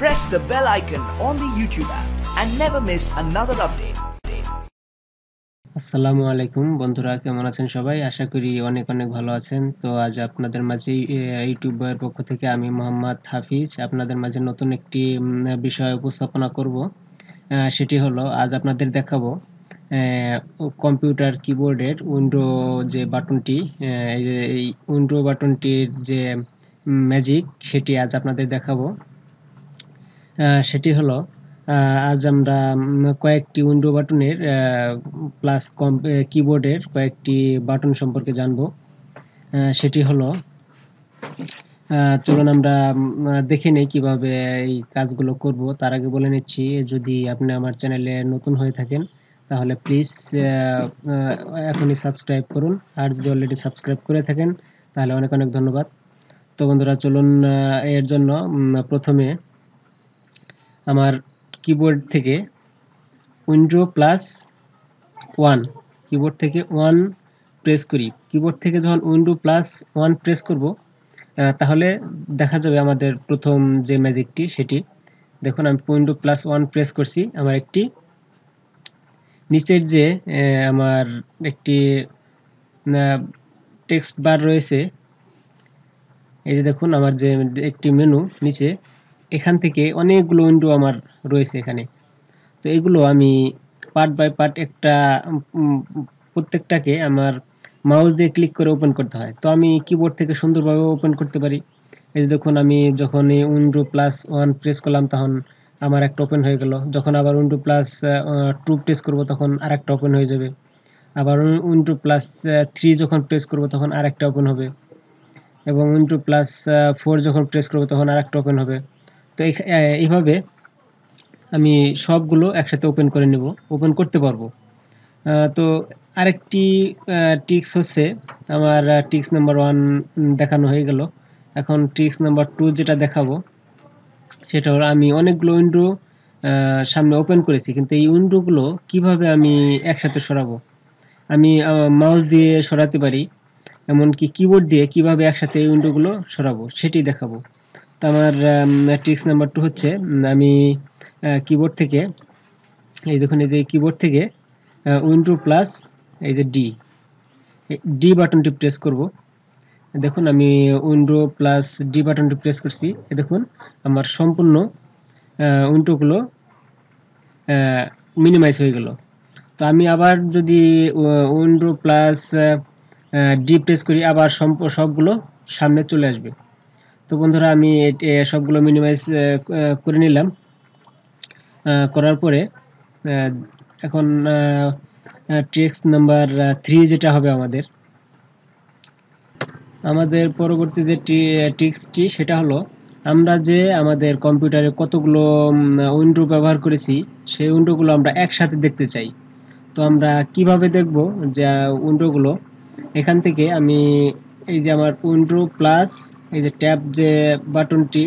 Press the bell icon on the YouTube app and never miss another update. আসসালামু আলাইকুম বন্ধুরা কেমন আছেন সবাই আশা করি অনেক অনেক ভালো আছেন তো আজ আপনাদের মাঝে ইউটিউবের পক্ষ থেকে আমি মোহাম্মদ হাফিজ আপনাদের মাঝে নতুন একটি বিষয় উপস্থাপনা করব সেটি হলো আজ আপনাদের দেখাবো কম্পিউটার কিবোর্ডের উইন্ডো যে বাটনটি এই উইন্ডো বাটনটির যে ম্যাজিক সেটি আজ আপনাদের দেখাবো সেটি হলো আজ আমরা কয়েকটি উইন্ডো বাটনের প্লাস কম কিবোর্ডের কয়েকটি বাটন সম্পর্কে জানব সেটি হলো চলুন আমরা দেখে নিই কীভাবে এই কাজগুলো করব তার আগে বলে নিচ্ছি যদি আপনি আমার চ্যানেলে নতুন হয়ে থাকেন তাহলে প্লিজ এখনই সাবস্ক্রাইব করুন আর যদি অলরেডি সাবস্ক্রাইব করে থাকেন তাহলে অনেক অনেক ধন্যবাদ তো বন্ধুরা চলুন এর জন্য প্রথমে আমার কিবোর্ড থেকে উইন্ডো প্লাস ওয়ান কিবোর্ড থেকে ওয়ান প্রেস করি কিবোর্ড থেকে যখন উইন্ডো প্লাস ওয়ান প্রেস করব তাহলে দেখা যাবে আমাদের প্রথম যে ম্যাজিকটি সেটি দেখুন আমি উইন্ডো প্লাস ওয়ান প্রেস করছি আমার একটি নিচের যে আমার একটি টেক্সট বার রয়েছে এই যে দেখুন আমার যে একটি মেনু নিচে এখান থেকে অনেকগুলো উইন্ডো আমার রয়েছে এখানে তো এগুলো আমি পার্ট বাই পার্ট একটা প্রত্যেকটাকে আমার মাউস দিয়ে ক্লিক করে ওপেন করতে হয় তো আমি কিবোর্ড থেকে সুন্দরভাবে ওপেন করতে পারি এই যে দেখুন আমি যখন উইন্ডো প্লাস ওয়ান প্রেস করলাম তখন আমার একটা ওপেন হয়ে গেল যখন আবার উইন্ডো প্লাস টু প্রেস করব তখন আর একটা ওপেন হয়ে যাবে আবার উইন্ডো প্লাস থ্রি যখন প্রেস করব তখন আর একটা ওপেন হবে এবং উইন্ডো প্লাস ফোর যখন প্রেস করব তখন আর একটা ওপেন হবে তো এইভাবে আমি সবগুলো একসাথে ওপেন করে নেব ওপেন করতে পারবো তো আরেকটি টিক্স হচ্ছে আমার টিক্স নাম্বার ওয়ান দেখানো হয়ে গেল এখন টিক্স নাম্বার টু যেটা দেখাবো সেটা হলো আমি অনেকগুলো উইন্ডো সামনে ওপেন করেছি কিন্তু এই উইন্ডোগুলো কিভাবে আমি একসাথে সরাবো আমি মাউস দিয়ে সরাতে পারি এমনকি কিবোর্ড দিয়ে কিভাবে একসাথে এই উইন্ডোগুলো সরাবো সেটি দেখাবো তো আমার ট্রিক্স নাম্বার টু হচ্ছে আমি কিবোর্ড থেকে এই দেখুন এই যে কিবোর্ড থেকে উইন্ডো প্লাস এই যে ডি ডি বাটনটি প্রেস করব দেখুন আমি উইন্ডো প্লাস ডি বাটনটি প্রেস করছি দেখুন আমার সম্পূর্ণ উইন্ডোগুলো মিনিমাইজ হয়ে গেল তো আমি আবার যদি উইন্ডো প্লাস ডি প্রেস করি আবার সবগুলো সামনে চলে আসবে তো বন্ধুরা আমি সবগুলো মিনিমাইজ করে নিলাম করার পরে এখন ট্রিক্স নাম্বার থ্রি যেটা হবে আমাদের আমাদের পরবর্তী যে ট্রিক্সটি সেটা হলো আমরা যে আমাদের কম্পিউটারে কতগুলো উইন্ডো ব্যবহার করেছি সেই উইন্ডোগুলো আমরা একসাথে দেখতে চাই তো আমরা কিভাবে দেখব যে উইন্ডোগুলো এখান থেকে আমি এই যে আমার উইন্ডো প্লাস এই যে ট্যাব যে বাটনটি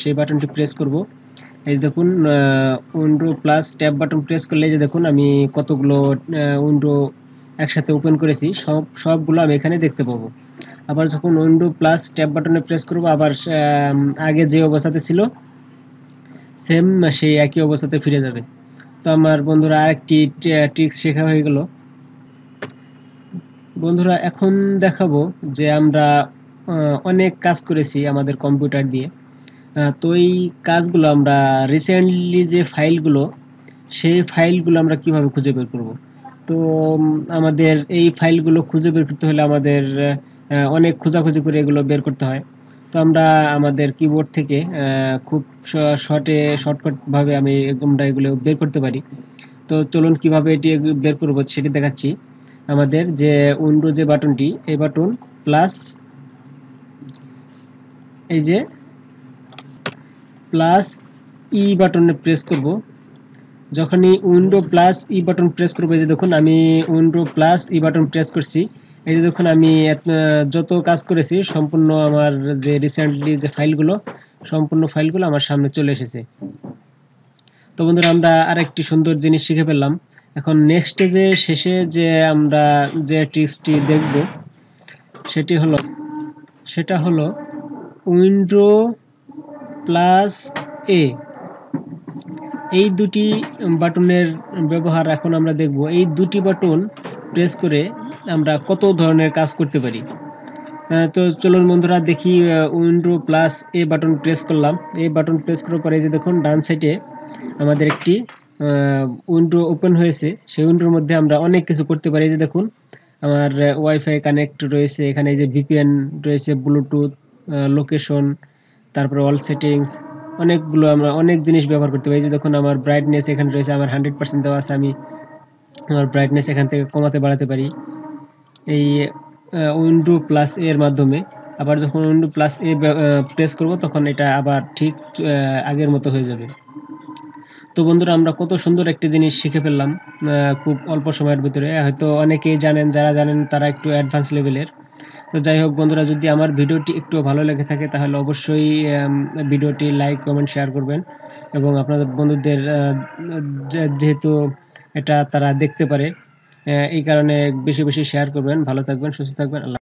সেই বাটনটি প্রেস করব এই যে দেখুন window plus tab button press করলে যে দেখুন আমি কতগুলো উইন্ডো একসাথে ওপেন করেছি সব সবগুলো আমি এখানে দেখতে পাবো আবার যখন উইন্ডো প্লাস ট্যাব বাটনে প্রেস করব আবার আগে যে অবস্থাতে ছিল সেম সেই একই অবস্থাতে ফিরে যাবে তো আমার বন্ধুরা আরেকটি ট্রিক্স শেখা হয়ে গেল বন্ধুরা এখন দেখাবো যে আমরা অনেক কাজ করেছি আমাদের কম্পিউটার দিয়ে তো এই কাজগুলো আমরা রিসেন্টলি যে ফাইলগুলো সেই ফাইলগুলো আমরা কিভাবে খুঁজে বের করব তো আমাদের এই ফাইলগুলো খুঁজে বের করতে হলে আমাদের অনেক খোঁজাখুঁজি করে এগুলো বের করতে হয় তো আমরা আমাদের কিবোর্ড থেকে খুব শর্টে শর্টকাটভাবে আমি আমরা এগুলো বের করতে পারি তো চলুন কিভাবে এটি বের করব সেটি দেখাচ্ছি আমাদের যে যে বাটনটি এই বাটন প্লাস এই যে প্লাস ই বাটনে প্রেস করব যখনই window plus E button press করবো এই যে দেখুন আমি window plus E button press করছি এই যে দেখুন আমি যত কাজ করেছি সম্পূর্ণ আমার যে রিসেন্টলি যে ফাইলগুলো সম্পূর্ণ ফাইলগুলো আমার সামনে চলে এসেছে তো বন্ধুরা আমরা আরেকটি সুন্দর জিনিস শিখে ফেললাম এখন নেক্সটে যে শেষে যে আমরা যে ট্রিক্সটি দেখব সেটি হলো সেটা হলো উইন্ডো প্লাস এ এই দুটি বাটনের ব্যবহার এখন আমরা দেখব এই দুটি বাটন প্রেস করে আমরা কত ধরনের কাজ করতে পারি তো চলুন বন্ধুরা দেখি window plus A button press করলাম এই বাটন প্রেস করার পরে যে দেখুন ডান সাইডে আমাদের একটি উইন্ডো ওপেন হয়েছে সেই উইন্ডোর মধ্যে আমরা অনেক কিছু করতে পারি যে দেখুন আমার ওয়াইফাই কানেক্ট রয়েছে এখানে যে ভিপিএন রয়েছে ব্লুটুথ লোকেশন তারপরে অল সেটিংস অনেকগুলো আমরা অনেক জিনিস ব্যবহার করতে পারি যে দেখুন আমার ব্রাইটনেস এখানে রয়েছে আমার হান্ড্রেড পার্সেন্ট দেওয়া আছে আমি আমার ব্রাইটনেস এখান থেকে কমাতে বাড়াতে পারি এই উইন্ডো প্লাস এর মাধ্যমে আবার যখন উইন্ডো প্লাস এ প্রেস করব তখন এটা আবার ঠিক আগের মতো হয়ে যাবে তো বন্ধুরা আমরা কত সুন্দর একটি জিনিস শিখে ফেললাম খুব অল্প সময়ের ভিতরে হয়তো অনেকেই জানেন যারা জানেন তারা একটু অ্যাডভান্স লেভেলের তো যাই হোক বন্ধুরা যদি আমার ভিডিওটি একটু ভালো লেগে থাকে তাহলে অবশ্যই ভিডিওটি লাইক কমেন্ট শেয়ার করবেন এবং আপনাদের বন্ধুদের যেহেতু এটা তারা দেখতে পারে এই কারণে বেশি বেশি শেয়ার করবেন ভালো থাকবেন সুস্থ থাকবেন আল্লাহ